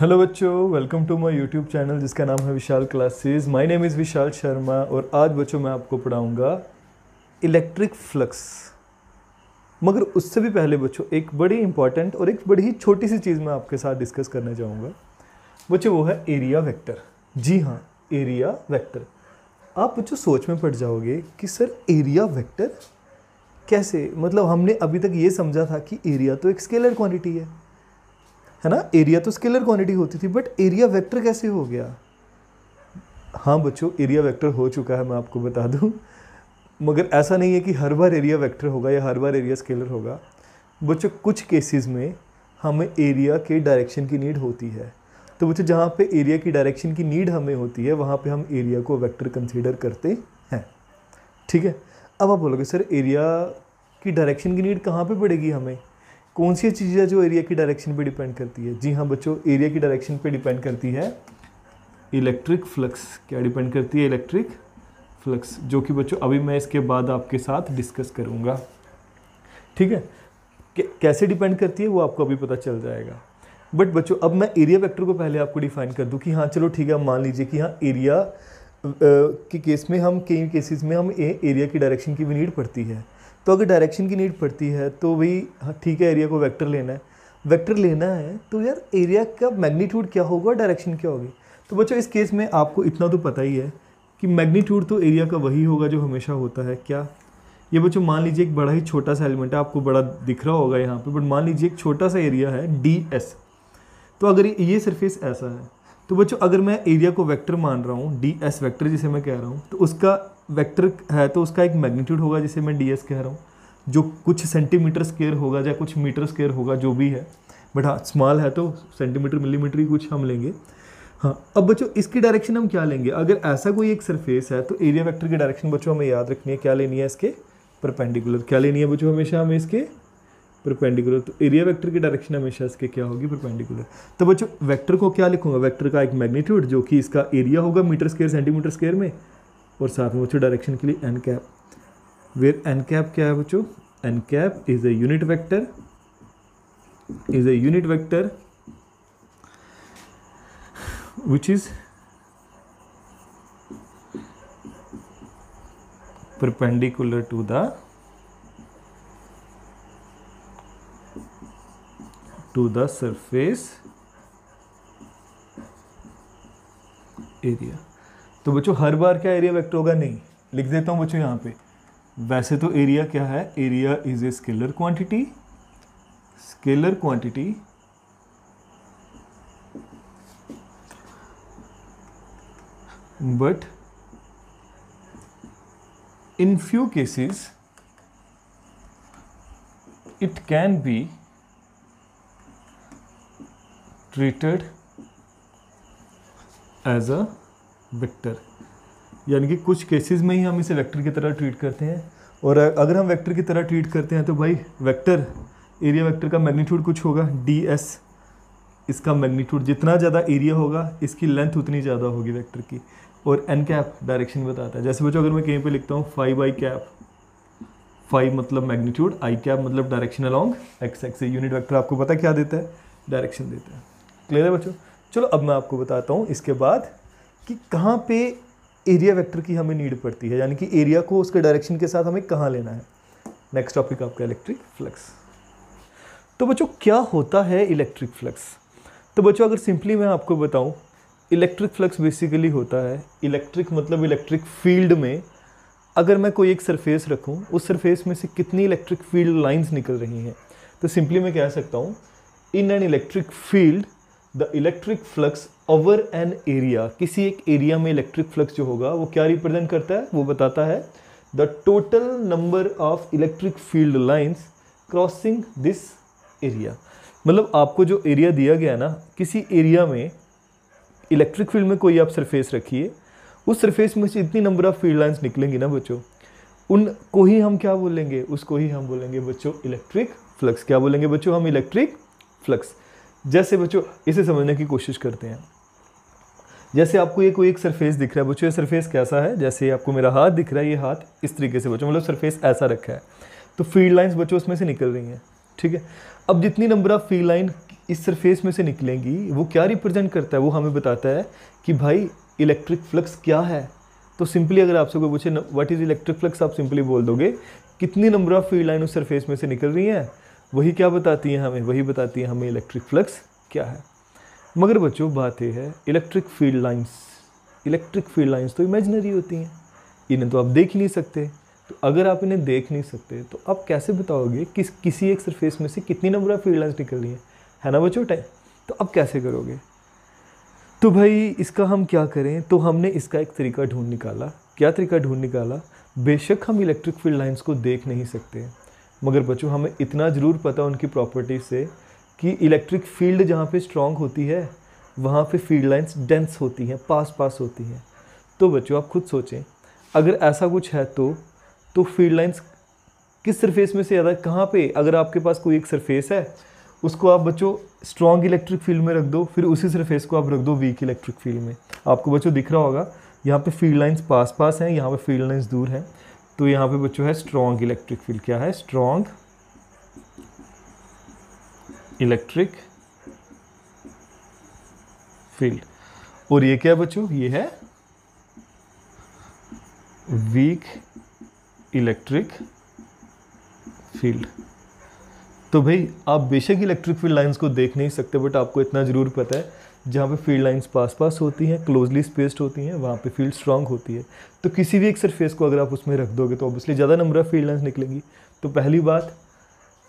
hello बच्चों welcome to my YouTube channel जिसका नाम है Vishal classes my name is Vishal Sharma और आज बच्चों मैं आपको पढ़ाऊंगा इलेक्ट्रिक फ्लक्स मगर उससे भी पहले बच्चों एक बड़ी इंपॉर्टेंट और एक बड़ी ही छोटी सी चीज़ मैं आपके साथ डिस्कस करने चाहूँगा बच्चों वो है एरिया वैक्टर जी हाँ एरिया वैक्टर आप बच्चों सोच में पड़ जाओगे कि सर एरिया वैक्टर कैसे मतलब हमने अभी तक ये समझा था कि एरिया तो एक स्केलर क्वान्टिटी है है ना एरिया तो स्केलर क्वांटिटी होती थी बट एरिया वेक्टर कैसे हो गया हाँ बच्चों एरिया वेक्टर हो चुका है मैं आपको बता दूँ मगर ऐसा नहीं है कि हर बार एरिया वेक्टर होगा या हर बार एरिया स्केलर होगा बच्चों कुछ केसेस में हमें एरिया के डायरेक्शन की नीड होती है तो बच्चों जहाँ पे एरिया की डायरेक्शन की नीड हमें होती है वहाँ पे हम एरिया को वेक्टर कंसीडर करते हैं ठीक है अब आप बोलोगे सर एरिया की डायरेक्शन की नीड कहाँ पे पड़ेगी हमें कौन सी चीज़ है जो एरिया की डायरेक्शन पे डिपेंड करती है जी हाँ बच्चों एरिया की डायरेक्शन पे डिपेंड करती है इलेक्ट्रिक फ्लक्स क्या डिपेंड करती है इलेक्ट्रिक फ्लक्स जो कि बच्चों अभी मैं इसके बाद आपके साथ डिस्कस करूँगा ठीक है कैसे डिपेंड करती है वो आपको अभी पता चल जाएगा बट बच्चों अब मैं एरिया वेक्टर को पहले आपको डिफाइन कर दूँ कि हाँ चलो ठीक है मान लीजिए कि हाँ एरिया के केस में हम कई केसेस में हम एरिया की डायरेक्शन की भी नीड पड़ती है तो अगर डायरेक्शन की नीड पड़ती है तो भाई हाँ, ठीक है एरिया को वेक्टर लेना है वेक्टर लेना है तो यार एरिया का मैग्नीट्यूड क्या होगा डायरेक्शन क्या होगी तो बच्चों इस केस में आपको इतना तो पता ही है कि मैग्नीट्यूड तो एरिया का वही होगा जो हमेशा होता है क्या ये बच्चों मान लीजिए एक बड़ा ही छोटा सा एलिमेंट है आपको बड़ा दिख रहा होगा यहाँ पर बट मान लीजिए एक छोटा सा एरिया है डी एस तो अगर ये सरफेस ऐसा है तो बच्चों अगर मैं एरिया को वेक्टर मान रहा हूँ डी एस वैक्टर जिसे मैं कह रहा हूँ तो उसका वेक्टर है तो उसका एक मैग्नीट्यूड होगा जिसे मैं डी कह रहा हूँ जो कुछ सेंटीमीटर स्केयर होगा या कुछ मीटर स्केयर होगा जो भी है बट हाँ स्मॉल है तो सेंटीमीटर मिलीमीटर ही कुछ हम लेंगे हाँ अब बच्चों इसकी डायरेक्शन हम क्या लेंगे अगर ऐसा कोई एक सरफेस है तो एरिया वेक्टर की डायरेक्शन बच्चों हमें याद रखनी है क्या लेनी है इसके परपेंडिकुलर क्या लेनी है बच्चों हमेशा हमें इसके परपेंडिकुलर तो एरिया वेक्टर की डायरेक्शन हमेशा इसके क्या होगी परपेंडिकुलर तो बच्चों वैक्टर को क्या लिखूंगा वैक्टर का एक मैग्नीट्यूड जो कि इसका एरिया होगा मीटर स्केयर सेंटीमीटर स्केयर में और साथ में बच्चों डायरेक्शन के लिए N cap where N cap क्या है बच्चों N cap is a unit vector is a unit vector which is perpendicular to the to the surface area तो बच्चों हर बार क्या एरिया वेक्टर होगा नहीं लिख देता हूँ बच्चों यहाँ पे वैसे तो एरिया क्या है area is a scalar quantity scalar quantity but in few cases it can be treated as a vector यानी कि कुछ केसेस में ही हम इसे वेक्टर की तरह ट्रीट करते हैं और अगर हम वेक्टर की तरह ट्रीट करते हैं तो भाई वेक्टर एरिया वेक्टर का मैग्नीट्यूड कुछ होगा डी एस इसका मैग्नीट्यूड जितना ज़्यादा एरिया होगा इसकी लेंथ उतनी ज़्यादा होगी वेक्टर की और एन कैप डायरेक्शन बताता है जैसे बच्चों अगर मैं कहीं पे लिखता हूँ फाइव आई कैप फाइव मतलब मैग्नीट्यूड आई कैप मतलब direction along X X unit vector आपको पता क्या देता है डायरेक्शन देता है क्लियर है बच्चों चलो अब मैं आपको बताता हूँ इसके बाद कि कहाँ पे एरिया वेक्टर की हमें नीड पड़ती है यानी कि एरिया को उसके डायरेक्शन के साथ हमें कहाँ लेना है नेक्स्ट टॉपिक आपका इलेक्ट्रिक फ्लक्स तो बच्चों क्या होता है इलेक्ट्रिक फ्लक्स तो बच्चों अगर सिंपली मैं आपको बताऊँ इलेक्ट्रिक फ्लक्स बेसिकली होता है इलेक्ट्रिक मतलब इलेक्ट्रिक फील्ड में अगर मैं कोई एक सरफेस रखूँ उस सरफेस में से कितनी इलेक्ट्रिक फील्ड लाइन्स निकल रही हैं तो सिंपली मैं कह सकता हूँ in an electric field the electric flux over an area किसी एक एरिया में इलेक्ट्रिक फ्लक्स जो होगा वो क्या रिप्रेजेंट करता है वो बताता है the total number of electric field lines crossing this area मतलब आपको जो एरिया दिया गया ना किसी एरिया में इलेक्ट्रिक फील्ड में कोई आप सरफेस रखिए उस सरफेस में से इतनी नंबर ऑफ़ फील्ड लाइन्स निकलेंगी ना बच्चों उनको ही हम क्या बोलेंगे उसको ही हम बोलेंगे बच्चों इलेक्ट्रिक फ्लक्स क्या बोलेंगे बच्चों हम इलेक्ट्रिक फ्लक्स जैसे बच्चों इसे समझने की कोशिश करते हैं जैसे आपको ये कोई एक सरफेस दिख रहा है बच्चों ये सरफेस कैसा है जैसे आपको मेरा हाथ दिख रहा है ये हाथ इस तरीके से बच्चों मतलब सरफेस ऐसा रखा है तो फील्ड लाइन्स बच्चों उसमें से निकल रही हैं ठीक है अब जितनी नंबर ऑफ़ फील्ड लाइन इस सरफेस में से निकलेंगी वो क्या रिप्रेजेंट करता है वो हमें बताता है कि भाई इलेक्ट्रिक फ्लक्स क्या है तो सिंपली अगर आपसे कोई पूछे व्हाट इज़ इलेक्ट्रिक फ्लक्स आप सिंपली बोल दोगे कितनी नंबर ऑफ़ फील्ड लाइन उस सरफेस में से निकल रही हैं वही क्या बताती है हमें वही बताती है हमें इलेक्ट्रिक फ्लक्स क्या है मगर बच्चों बात यह है electric field lines electric field lines तो इमेजनरी होती हैं इन्हें तो आप देख ही नहीं सकते तो अगर आप इन्हें देख नहीं सकते तो आप कैसे बताओगे किस किसी एक सरफेस में से कितनी नंबर ऑफ फील्ड लाइन्स निकल रही हैं है ना बच्चों टाइम तो आप कैसे करोगे तो भाई इसका हम क्या करें तो हमने इसका एक तरीका ढूंढ निकाला क्या तरीका ढूंढ निकाला बेशक हम इलेक्ट्रिक फील्ड लाइंस को देख नहीं सकते मगर बच्चों हमें इतना ज़रूर पता उनकी प्रॉपर्टी से कि इलेक्ट्रिक फील्ड जहाँ पे स्ट्रॉन्ग होती है वहाँ पे फील्ड लाइंस डेंस होती हैं पास पास होती हैं तो बच्चों आप खुद सोचें अगर ऐसा कुछ है तो तो फील्ड लाइंस किस सरफेस में से ज़्यादा कहाँ पे अगर आपके पास कोई एक सरफेस है उसको आप बच्चों स्ट्रॉन्ग इलेक्ट्रिक फील्ड में रख दो फिर उसी सरफेस को आप रख दो वीक इलेक्ट्रिक फील्ड में आपको बच्चों दिख रहा होगा यहाँ पे फील्ड लाइंस पास पास हैं यहाँ पे फील्ड लाइंस दूर हैं तो यहाँ पे बच्चों है स्ट्रॉन्ग इलेक्ट्रिक फील्ड क्या है स्ट्रॉन्ग इलेक्ट्रिक फील्ड और ये क्या बच्चों ये है वीक इलेक्ट्रिक फील्ड तो भाई आप बेशक इलेक्ट्रिक फील्ड लाइंस को देख नहीं सकते बट आपको इतना ज़रूर पता है जहाँ पे फील्ड लाइंस पास पास होती हैं क्लोजली स्पेस्ड होती हैं वहाँ पे फील्ड स्ट्रांग होती है तो किसी भी एक सरफेस को अगर आप उसमें रख दोगे तो ऑब्वियसली ज़्यादा नंबर ऑफ़ फील्ड लाइन्स निकलेंगी तो पहली बात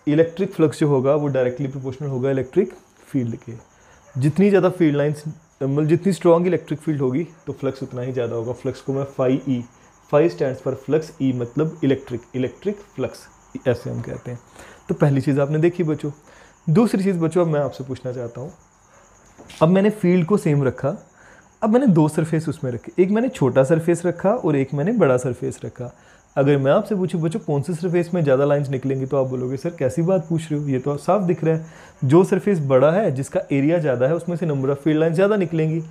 इलेक्ट्रिक फ्लक्स जो होगा वो डायरेक्टली प्रोपोर्शनल होगा इलेक्ट्रिक फील्ड के जितनी ज़्यादा फील्ड लाइन्स मतलब जितनी स्ट्रॉन्ग इलेक्ट्रिक फील्ड होगी तो फ्लक्स उतना ही ज़्यादा होगा फ्लक्स को मैं फाइव ई फाइव स्टैंड पर फ्लक्स ई मतलब इलेक्ट्रिक इलेक्ट्रिक फ्लक्स ऐसे हम कहते हैं तो पहली चीज़ आपने देखी बच्चों दूसरी चीज़ बच्चों अब मैं आपसे पूछना चाहता हूँ अब मैंने फील्ड को सेम रखा अब मैंने दो सरफेस उसमें रखे एक मैंने छोटा सरफेस रखा और एक मैंने बड़ा सरफेस रखा अगर मैं आपसे पूछूं बच्चों कौन से सरफेस में ज़्यादा लाइंस निकलेंगी तो आप बोलोगे सर कैसी बात पूछ रहे हो ये तो आप साफ दिख रहा है जो सरफेस बड़ा है जिसका एरिया ज़्यादा है उसमें से नंबर ऑफ़ फील्ड लाइन्स ज़्यादा निकलेंगी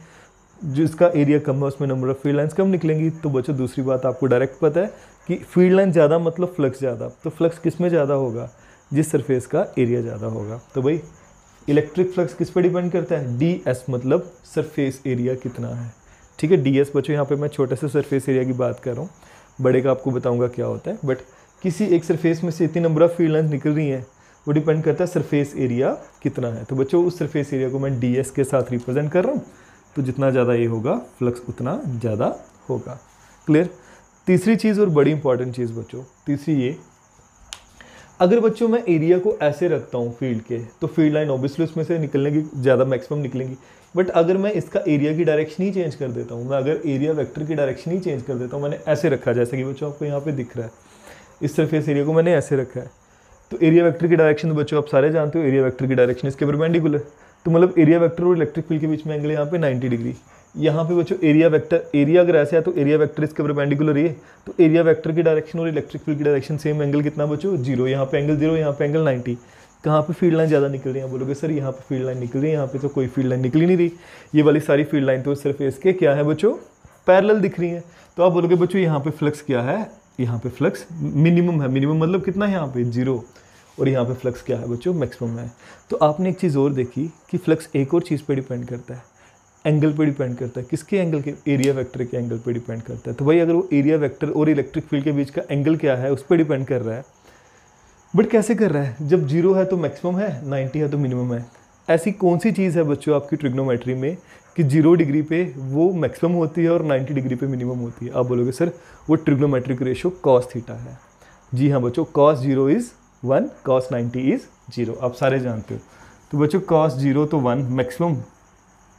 जिसका एरिया कम है उसमें नंबर ऑफ़ फील्ड लाइन्स कम निकलेंगी तो बच्चों दूसरी बात आपको डायरेक्ट पता है कि फील्ड लाइन ज़्यादा मतलब फ्लक्स ज़्यादा तो फ्लक्स किस में ज़्यादा होगा जिस सरफेस का एरिया ज़्यादा होगा तो भाई इलेक्ट्रिक फ्लक्स किस पे डिपेंड करता है डी एस मतलब सरफेस एरिया कितना है ठीक है डी एस बच्चों यहाँ पे मैं छोटे से सरफेस एरिया की बात कर रहा हूँ बड़े का आपको बताऊँगा क्या होता है बट किसी एक सरफेस में से इतनी नंबर ऑफ़ फील्ड लाइन निकल रही हैं वो डिपेंड करता है सरफेस एरिया कितना है तो बच्चों उस सरफेस एरिया को मैं डी एस के साथ रिप्रेजेंट कर रहा हूँ तो जितना ज़्यादा ये होगा फ्लक्स उतना ज़्यादा होगा क्लियर तीसरी चीज़ और बड़ी इंपॉर्टेंट चीज़ बच्चों तीसरी ये अगर बच्चों मैं एरिया को ऐसे रखता हूँ फील्ड के तो फील्ड लाइन ऑब्वियसली उसमें से निकलने की ज़्यादा मैक्सिमम निकलेंगी बट अगर मैं इसका एरिया की डायरेक्शन ही चेंज कर देता हूँ मैं अगर एरिया वेक्टर की डायरेक्शन ही चेंज कर देता हूँ मैंने ऐसे रखा जैसे कि बच्चों आपको यहाँ पे दिख रहा है इस सरफेस एरिया को मैंने ऐसे रखा है तो एरिया वैक्टर की डायरेक्शन तो बच्चों आप सारे जानते हो एरिया वैक्टर की डायरेक्शन इसके परपेंडिकुलर तो मतलब एरिया वैक्टर और इलेक्ट्रिक फील्ड के बीच में एंगल यहाँ पे नाइन्टी डिग्री यहाँ पे बच्चों एरिया वेक्टर एरिया अगर ऐसे है तो एरिया वेक्टर इसके परपेंडिकुलर ये तो एरिया वेक्टर की डायरेक्शन और इलेक्ट्रिक फील्ड की डायरेक्शन सेम एंगल कितना बच्चों जीरो यहाँ पे एंगल जीरो यहाँ पे एंगल नाइन्टी कहाँ पे फील्ड लाइन ज़्यादा निकल रही है बोलोगे सर यहाँ पे फील्ड लाइन निकल रही है यहाँ पे तो कोई फील्ड लाइन निकली नहीं रही ये वाली सारी फील्ड लाइन तो सरफेस के क्या है बच्चों पैरल दिख रही है तो आप बोलोगे बच्चों यहाँ पे फ्लक्स क्या है यहाँ पे फ्लक्स मिनिमम है मिनिमम मतलब कितना है यहाँ पे जीरो और यहाँ पे फ्लक्स क्या है बच्चों मैक्सिमम है तो आपने एक चीज़ और देखी कि फ्लक्स एक और चीज़ पर डिपेंड करता है एंगल पे डिपेंड करता है किसके एंगल के एरिया वेक्टर के एंगल पे डिपेंड करता है तो भाई अगर वो एरिया वेक्टर और इलेक्ट्रिक फील्ड के बीच का एंगल क्या है उस पर डिपेंड कर रहा है बट कैसे कर रहा है जब जीरो है तो मैक्सिमम है नाइन्टी है तो मिनिमम है ऐसी कौन सी चीज़ है बच्चों आपकी ट्रिग्नोमेट्री में कि जीरो डिग्री पे वो मैक्सिमम होती है और नाइन्टी डिग्री पे मिनिमम होती है आप बोलोगे सर वो ट्रिग्नोमेट्रिक रेशो कॉस थीटा है जी हाँ बच्चों cos zero is one cos ninety is zero आप सारे जानते हो तो बच्चों कॉस जीरो तो वन मैक्सिमम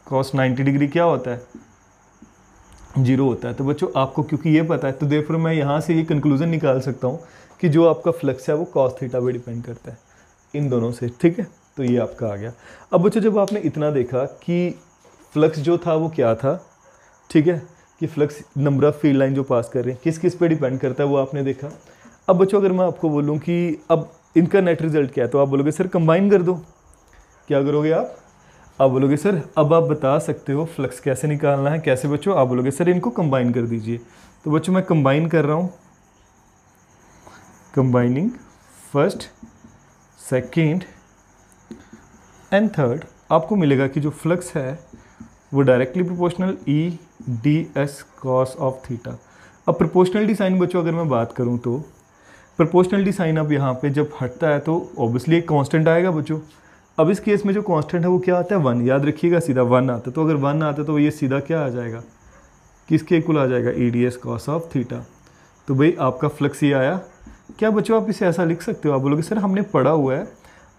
कॉस 90 डिग्री क्या होता है जीरो होता है तो बच्चों आपको क्योंकि ये पता है तो देखो मैं यहाँ से ये कंक्लूजन निकाल सकता हूँ कि जो आपका फ्लक्स है वो कॉस थीटा पे डिपेंड करता है इन दोनों से ठीक है तो ये आपका आ गया अब बच्चों जब आपने इतना देखा कि फ्लक्स जो था वो क्या था ठीक है कि flux number of field line जो पास कर रहे हैं किस किस पर डिपेंड करता है वो आपने देखा अब बच्चों अगर मैं आपको बोलूँ कि अब इनका नेट रिजल्ट क्या है तो आप बोलोगे सर कंबाइन कर दो क्या करोगे आप आप बोलोगे सर अब आप बता सकते हो फ्लक्स कैसे निकालना है कैसे बच्चों आप बोलोगे सर इनको कंबाइन कर दीजिए तो बच्चों मैं कंबाइन कर रहा हूँ combining first second and third आपको मिलेगा कि जो फ्लक्स है वो directly proportional E D S cos of theta अब प्रोपोर्शनल डिसाइन बच्चों अगर मैं बात करूँ तो प्रोपोर्शनल डिसाइन अब यहाँ पे जब हटता है तो ऑब्वियसली एक कांस्टेंट आएगा बच्चों अब इस केस में जो कांस्टेंट है वो क्या आता है वन याद रखिएगा सीधा वन आता है तो अगर वन आता है तो ये सीधा क्या आ जाएगा किसके इक्वल आ जाएगा E D S cos of theta तो भाई आपका फ्लक्स ये आया क्या बच्चों आप इसे ऐसा लिख सकते हो आप बोलोगे सर हमने पढ़ा हुआ है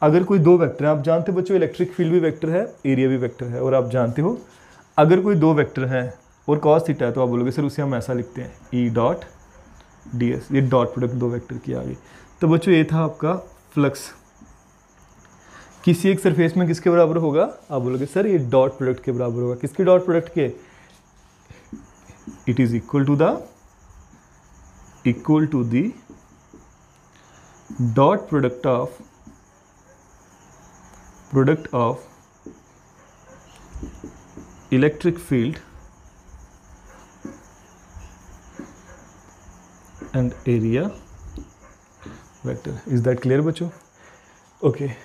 अगर कोई दो वेक्टर हैं आप जानते हो बच्चों इलेक्ट्रिक फील्ड भी वेक्टर है एरिया भी वेक्टर है और आप जानते हो अगर कोई दो वेक्टर हैं और कॉस थीटा है तो आप बोलोगे सर उसे हम ऐसा लिखते हैं ई डॉट डी एस ये डॉट प्रोडक्ट दो वेक्टर की आ गई तो बच्चों ये था आपका फ्लक्स किसी एक सरफेस में किसके बराबर होगा आप बोलोगे सर ये डॉट प्रोडक्ट के बराबर होगा किसके डॉट प्रोडक्ट के it is equal to the equal to the dot product of product of field and area vector is that clear बच्चों ओके okay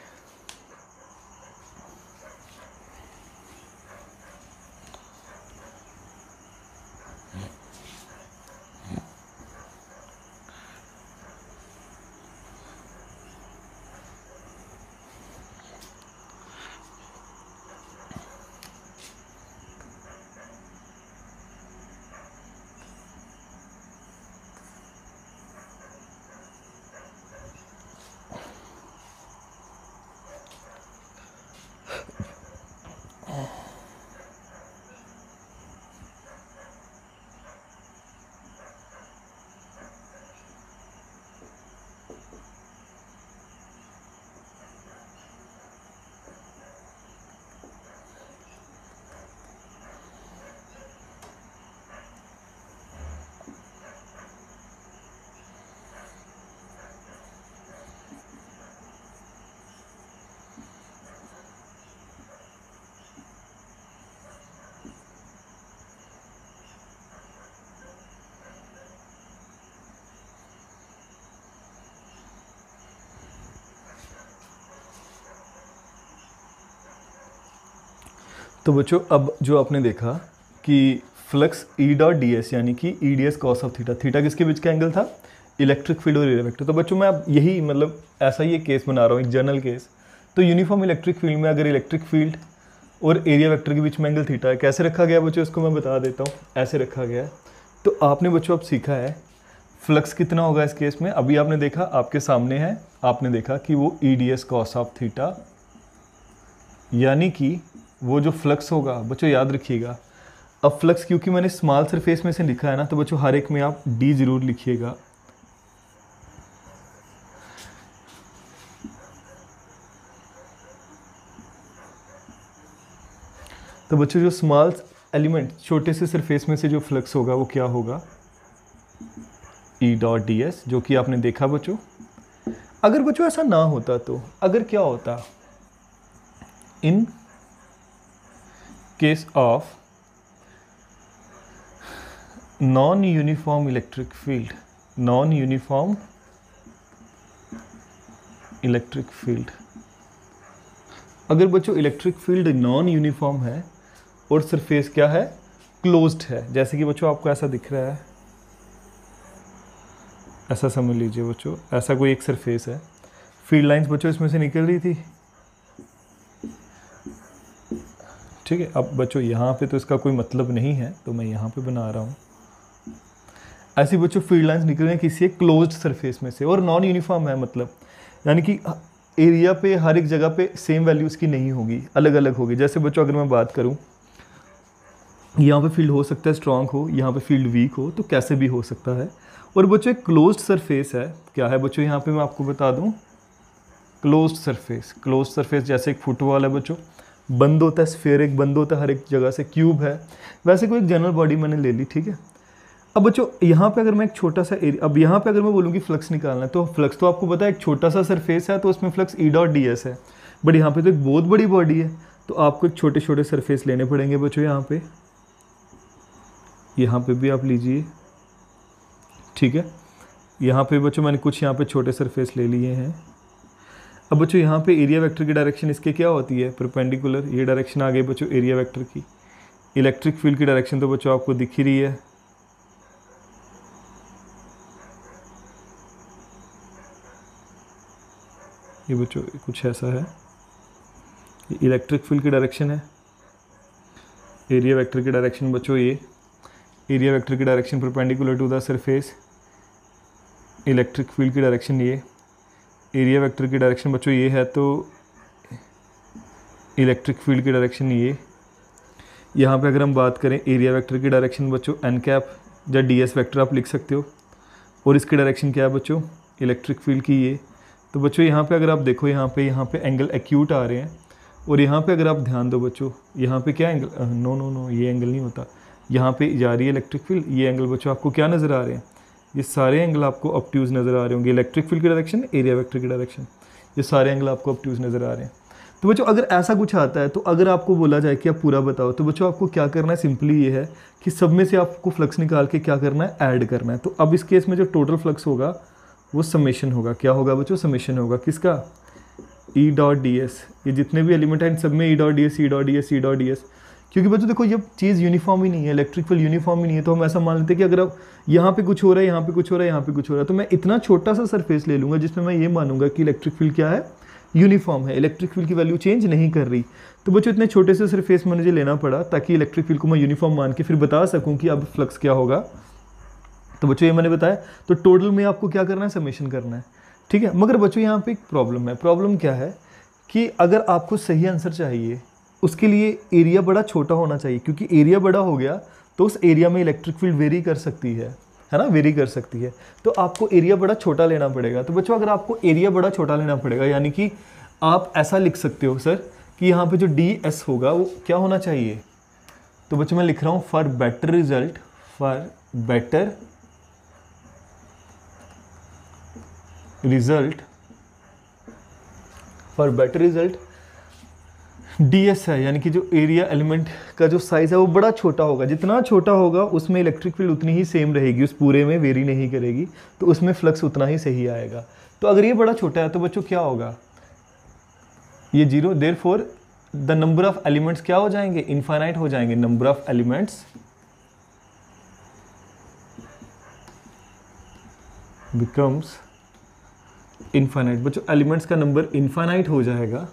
तो बच्चों अब जो आपने देखा कि flux E dot D S यानी कि E D S cos of theta theta किसके बीच का एंगल था इलेक्ट्रिक फील्ड और इलेक्ट्रिक तो बच्चों मैं अब यही मतलब ऐसा ही एक केस बना रहा हूँ एक जनरल केस तो यूनिफॉर्म इलेक्ट्रिक फील्ड में अगर इलेक्ट्रिक फील्ड और एरिया वेक्टर के बीच में एंगल थीटा है कैसे रखा गया बच्चों इसको मैं बता देता हूँ ऐसे रखा गया है तो आपने बच्चों अब सीखा है फ्लक्स कितना होगा इस केस में अभी आपने देखा आपके सामने है आपने देखा कि वो E D S cos of theta यानी कि वो जो फ्लक्स होगा बच्चों याद रखिएगा अब फ्लक्स क्योंकि मैंने स्मॉल सरफेस में से लिखा है ना तो बच्चों हर एक में आप डी ज़रूर लिखिएगा तो बच्चों जो स्मॉल एलिमेंट छोटे से सरफेस में से जो फ्लक्स होगा वो क्या होगा ई डॉट डी एस जो कि आपने देखा बच्चों अगर बच्चों ऐसा ना होता तो अगर क्या होता in case of non uniform electric field non uniform electric field अगर बच्चों इलेक्ट्रिक फील्ड नॉन यूनिफॉर्म है और सरफेस क्या है क्लोज्ड है जैसे कि बच्चों आपको ऐसा दिख रहा है ऐसा समझ लीजिए बच्चों ऐसा कोई एक सरफेस है फील्ड लाइंस बच्चों इसमें से निकल रही थी ठीक है अब बच्चों यहाँ पे तो इसका कोई मतलब नहीं है तो मैं यहाँ पे बना रहा हूँ ऐसी बच्चों फील्ड लाइन्स निकल रहे हैं किसी एक क्लोज सरफेस में से और नॉन यूनिफॉर्म है मतलब यानी कि एरिया पे हर एक जगह पे सेम वैल्यूज़ की नहीं होगी अलग अलग होगी जैसे बच्चों अगर मैं बात करूँ यहाँ पे फील्ड हो सकता है स्ट्रॉन्ग हो यहाँ पे फील्ड वीक हो तो कैसे भी हो सकता है और बच्चों एक क्लोज सरफेस है क्या है बच्चों यहाँ पे मैं आपको बता दूँ क्लोज सरफेस क्लोज सरफेस जैसे एक फुटबॉल है बच्चों बंद होता है एक बंद होता है हर एक जगह से क्यूब है वैसे कोई एक जनरल बॉडी मैंने ले ली ठीक है अब बच्चों यहाँ पे अगर मैं एक छोटा सा एरिया अब यहाँ पे अगर मैं बोलूँ कि फ्लक्स निकालना है तो फ्लक्स तो आपको पता है एक छोटा सा सरफेस है तो उसमें flux E dot D S है बट यहाँ पे तो एक बहुत बड़ी बॉडी है तो आपको एक छोटे छोटे सरफेस लेने पड़ेंगे बच्चों यहाँ पे यहाँ पे भी आप लीजिए ठीक है यहाँ पे बच्चों मैंने कुछ यहाँ पे छोटे सरफेस ले लिए हैं अब बच्चों यहाँ पे एरिया वेक्टर की डायरेक्शन इसके क्या होती है परपेंडिकुलर ये डायरेक्शन आ गई बच्चों एरिया वेक्टर की इलेक्ट्रिक फील्ड की डायरेक्शन तो बच्चों आपको दिख ही रही है ये बच्चों कुछ ऐसा है इलेक्ट्रिक फील्ड की डायरेक्शन है एरिया वेक्टर की डायरेक्शन बच्चों ये एरिया वेक्टर की direction perpendicular to the surface electric field की डायरेक्शन ये एरिया वेक्टर की डायरेक्शन बच्चों ये है तो इलेक्ट्रिक फील्ड की डायरेक्शन ये यहाँ पे अगर हम बात करें एरिया वेक्टर की डायरेक्शन बच्चों एन कैप या डी एस वैक्टर आप लिख सकते हो और इसकी डायरेक्शन क्या है बच्चों इलेक्ट्रिक फील्ड की ये तो बच्चों यहाँ पे अगर आप देखो यहाँ पे यहाँ पे एंगल एक्यूट आ रहे हैं और यहाँ पे अगर आप ध्यान दो बच्चों यहाँ पे क्या एंगल नो नो नो ये एंगल नहीं होता यहाँ पे जा रही है इलेक्ट्रिक फील्ड ये एंगल बच्चों आपको क्या नज़र आ रहे हैं ये सारे एंगल आपको अपट्यूज नज़र आ रहे होंगे इलेक्ट्रिक फील्ड की डायरेक्शन एरिया वेक्टर की डायरेक्शन ये सारे एंगल आपको अपट्यूज नज़र आ रहे हैं तो बच्चों अगर ऐसा कुछ आता है तो अगर आपको बोला जाए कि आप पूरा बताओ तो बच्चों आपको क्या करना है सिंपली ये है कि सब में से आपको फ्लक्स निकाल के क्या करना है ऐड करना है तो अब इस केस में जो टोटल फ्लक्स होगा वो समेशन होगा क्या होगा बच्चों समेशन होगा किसका ई डॉट डी एस ये जितने भी एलिमेंट हैं सब में E dot D S E dot D S E dot D S क्योंकि बच्चों देखो ये चीज़ यूनिफॉर्म ही नहीं है इलेक्ट्रिक फील्ड यूनिफॉर्म ही नहीं है तो हम ऐसा मान लेते हैं कि अगर अब यहाँ पे कुछ हो रहा है यहाँ पे कुछ हो रहा है यहाँ पे कुछ हो रहा है तो मैं इतना छोटा सा सरफेस ले लूँगा जिसमें मैं ये मानूंगा कि इलेक्ट्रिक फील्ड क्या है यूनिफॉर्म है इलेक्ट्रिक फील्ड की वैल्यू चेंज नहीं कर रही तो बच्चों इतने छोटे से सरफेस में मुझे लेना पड़ा ताकि इलेक्ट्रिक फील्ड को मैं यूनिफॉर्म मान के फिर बता सकूँ कि अब फ्लक्स क्या होगा तो बच्चों ये मैंने बताया तो टोटल में आपको क्या करना है समेशन करना है ठीक है मगर बच्चों यहाँ पे एक प्रॉब्लम है प्रॉब्लम क्या है कि अगर आपको सही आंसर चाहिए उसके लिए एरिया बड़ा छोटा होना चाहिए क्योंकि एरिया बड़ा हो गया तो उस एरिया में इलेक्ट्रिक फील्ड वेरी कर सकती है है ना वेरी कर सकती है तो आपको एरिया बड़ा छोटा लेना पड़ेगा तो बच्चों अगर आपको एरिया बड़ा छोटा लेना पड़ेगा यानी कि आप ऐसा लिख सकते हो सर कि यहाँ पे जो डी एस होगा वो क्या होना चाहिए तो बच्चों मैं लिख रहा हूँ for better result for better result for better result D S है यानी कि जो एरिया एलिमेंट का जो साइज़ है वो बड़ा छोटा होगा जितना छोटा होगा उसमें इलेक्ट्रिक फील्ड उतनी ही सेम रहेगी उस पूरे में वेरी नहीं करेगी तो उसमें फ्लक्स उतना ही सही आएगा तो अगर ये बड़ा छोटा है तो बच्चों क्या होगा ये zero therefore the number of elements क्या हो जाएंगे इन्फाइनाइट हो जाएंगे number of elements becomes infinite बच्चों एलिमेंट्स का नंबर इन्फाइनाइट हो जाएगा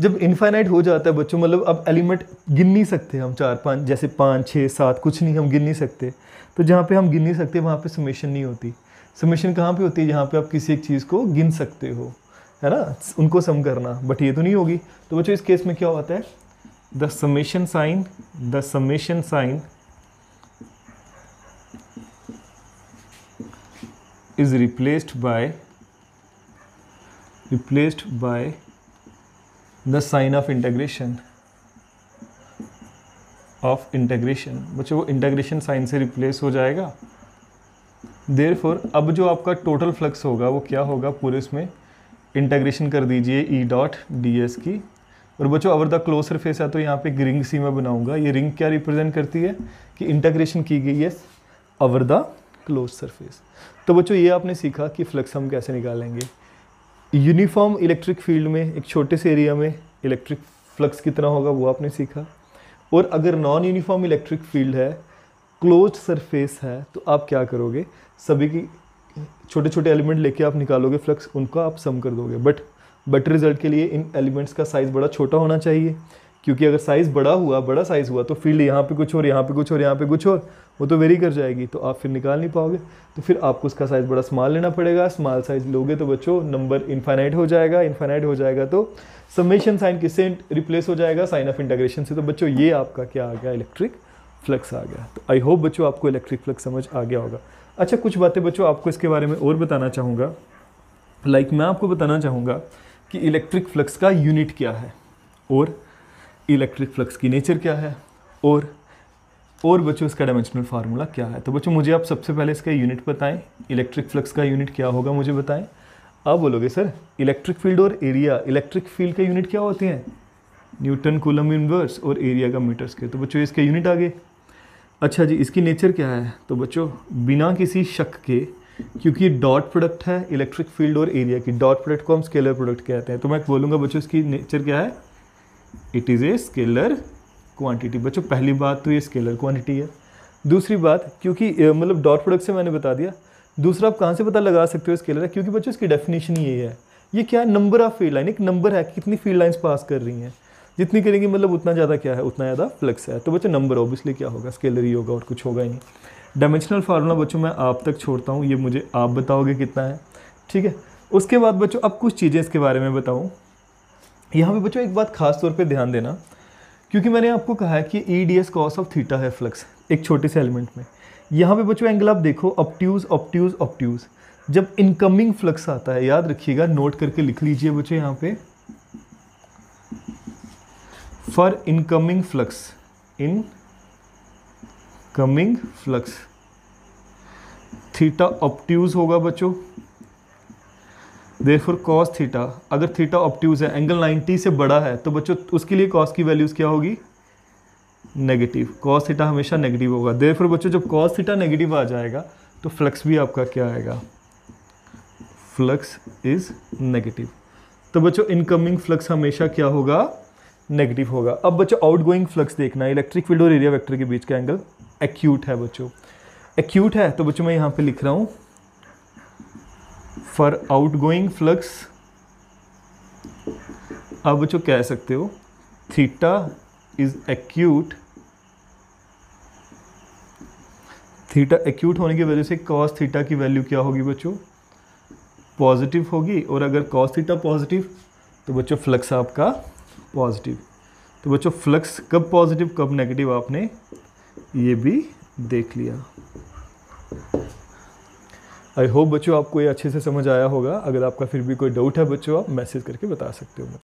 जब इनफाइनाइट हो जाता है बच्चों मतलब अब एलिमेंट गिन नहीं सकते हम चार पाँच जैसे पाँच छः सात कुछ नहीं हम गिन नहीं सकते तो जहाँ पे हम गिन नहीं सकते वहाँ पे समेशन नहीं होती समेशन कहाँ पे होती है जहाँ पे आप किसी एक चीज़ को गिन सकते हो है ना उनको सम करना बट ये तो नहीं होगी तो बच्चों इस केस में क्या होता है the summation sign the summation sign is replaced by replaced by the sign of integration of integration बच्चों वो इंटेग्रेशन साइन से रिप्लेस हो जाएगा देर फोर अब जो आपका टोटल फ्लक्स होगा वो क्या होगा पूरे उसमें इंटेग्रेशन कर दीजिए ई डॉट डी एस की और बच्चों अवर द क्लोज सरफेस है तो यहाँ पे एक रिंग सी मैं बनाऊंगा ये रिंग क्या रिप्रेजेंट करती है कि इंटेग्रेशन की गई है अवर द क्लोज सरफेस तो बच्चों ये आपने सीखा कि फ्लक्स हम कैसे निकालेंगे यूनिफॉर्म इलेक्ट्रिक फील्ड में एक छोटे से एरिया में इलेक्ट्रिक फ्लक्स कितना होगा वो आपने सीखा और अगर नॉन यूनिफॉर्म इलेक्ट्रिक फील्ड है क्लोज सरफेस है तो आप क्या करोगे सभी की छोटे छोटे एलिमेंट लेके आप निकालोगे फ्लक्स उनका आप सम कर दोगे बट बेटर रिजल्ट के लिए इन एलिमेंट्स का साइज़ बड़ा छोटा होना चाहिए क्योंकि अगर साइज़ बड़ा हुआ बड़ा साइज़ हुआ तो फील्ड यहाँ पे कुछ और यहाँ पे कुछ और यहाँ पे कुछ और वो तो वेरी कर जाएगी तो आप फिर निकाल नहीं पाओगे तो फिर आपको उसका साइज़ बड़ा स्मॉल लेना पड़ेगा स्मॉल साइज़ लोगे तो बच्चों नंबर इन्फाइनाइट हो जाएगा इन्फाइनाइट हो जाएगा तो समेशन साइन किससे रिप्लेस हो जाएगा साइन ऑफ इंटाग्रेशन से तो बच्चों ये आपका क्या आ गया इलेक्ट्रिक फ्लक्स आ गया तो आई होप बच्चों आपको इलेक्ट्रिक फ्लक्स समझ आ गया होगा अच्छा कुछ बातें बच्चों आपको इसके बारे में और बताना चाहूँगा लाइक like, मैं आपको बताना चाहूँगा कि इलेक्ट्रिक फ्लक्स का यूनिट क्या है और इलेक्ट्रिक फ्लक्स की नेचर क्या है और और बच्चों इसका डायमेंशनल फार्मूला क्या है तो बच्चों मुझे आप सबसे पहले इसका यूनिट बताएं इलेक्ट्रिक फ्लक्स का यूनिट क्या होगा मुझे बताएं आप बोलोगे सर इलेक्ट्रिक फील्ड और एरिया इलेक्ट्रिक फील्ड का यूनिट क्या होते हैं न्यूटन कूलम इनवर्स और एरिया का मीटर स्केयर तो बच्चों इसके यूनिट आ गए अच्छा जी इसकी नेचर क्या है तो बच्चों बिना किसी शक के क्योंकि डॉट प्रोडक्ट है इलेक्ट्रिक फील्ड और एरिया की डॉट प्रोडक्ट को हम स्केलर प्रोडक्ट कहते हैं तो मैं बोलूँगा बच्चों इसकी नेचर क्या है it is a scalar quantity बच्चों पहली बात तो ये स्केलर क्वांटिटी है दूसरी बात क्योंकि मतलब डॉट प्रोडक्ट से मैंने बता दिया दूसरा आप कहाँ से पता लगा सकते हो स्केलर है क्योंकि बच्चों इसकी डेफिनेशन ये है ये क्या है नंबर ऑफ़ फील्ड लाइन एक नंबर है कितनी फील्ड लाइन्स पास कर रही हैं जितनी करेंगी मतलब उतना ज़्यादा क्या है उतना ज़्यादा फ्लक्स है तो बच्चों नंबर ऑब्वियसली क्या होगा स्केलर ही होगा और कुछ होगा ही नहीं डायमेंशनल फार्मूला बच्चों मैं आप तक छोड़ता हूँ ये मुझे आप बताओगे कितना है ठीक है उसके बाद बच्चों अब कुछ चीज़ें इसके बारे में बताऊँ यहाँ पे बच्चों एक बात खास तौर पे ध्यान देना क्योंकि मैंने आपको कहा है कि E D S cos of theta है फ्लक्स एक छोटे से एलिमेंट में यहाँ पे बच्चों एंगल आप देखो अपट्यूज़ अपट्यूज़ अपट्यूज़ जब इनकमिंग फ्लक्स आता है याद रखिएगा नोट करके लिख लीजिए बच्चों यहाँ पे for incoming flux incoming flux theta obtuse होगा बच्चों देरफोर कॉस थीटा अगर थीटा ऑप्ट्यूज है एंगल 90 से बड़ा है तो बच्चों उसके लिए कॉस की वैल्यूज़ क्या होगी नेगेटिव कॉस थीटा हमेशा नेगेटिव होगा देरफोर बच्चों जब कॉस थीटा नेगेटिव आ जाएगा तो फ्लक्स भी आपका क्या आएगा फ्लक्स इज़ नेगेटिव तो बच्चों इनकमिंग फ्लक्स हमेशा क्या होगा नेगेटिव होगा अब बच्चों आउटगोइंग फ्लक्स देखना है इलेक्ट्रिक फील्ड और एरिया वेक्टर के बीच का एंगल एक्यूट है बच्चों एक्यूट है तो बच्चों मैं यहाँ पे लिख रहा हूँ फॉर आउट गोइंग फ्लक्स आप बच्चों कह सकते हो theta is acute theta acute होने की वजह से कॉस थीटा की वैल्यू क्या होगी बच्चों पॉजिटिव होगी और अगर कॉस थीटा पॉजिटिव तो बच्चों फ्लक्स आपका पॉजिटिव तो बच्चों फ्लक्स कब पॉजिटिव कब नेगेटिव आपने ये भी देख लिया आई होप बच्चों आपको ये अच्छे से समझ आया होगा अगर आपका फिर भी कोई डाउट है बच्चों आप मैसेज करके बता सकते हो